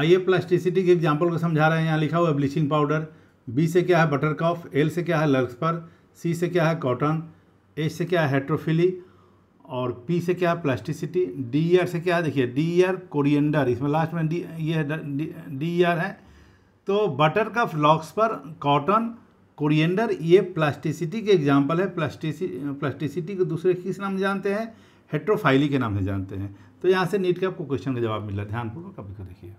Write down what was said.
आइए प्लास्टिसिटी के एग्जाम्पल को समझा रहे हैं यहाँ लिखा हुआ है ब्लीचिंग पाउडर बी से क्या है बटर कॉफ एल से क्या है पर सी से क्या है कॉटन एच से क्या है हेट्रोफिली और पी से क्या है प्लास्टिसिटी डी आर से क्या है देखिए डी ई आर कोरिएंडर इसमें लास्ट में डी ये डी आर e है तो बटर कफ लॉक्स पर कॉटन कोरिएंडर ये प्लास्टिसिटी के एग्जाम्पल है प्लास्टिसिटी प्लास्टिसिटी को दूसरे किस नाम से जानते हैं हेट्रोफाइली के नाम से जानते हैं तो यहाँ से नीट के आपको क्वेश्चन का जवाब मिला ध्यानपूर्वक अभी को देखिए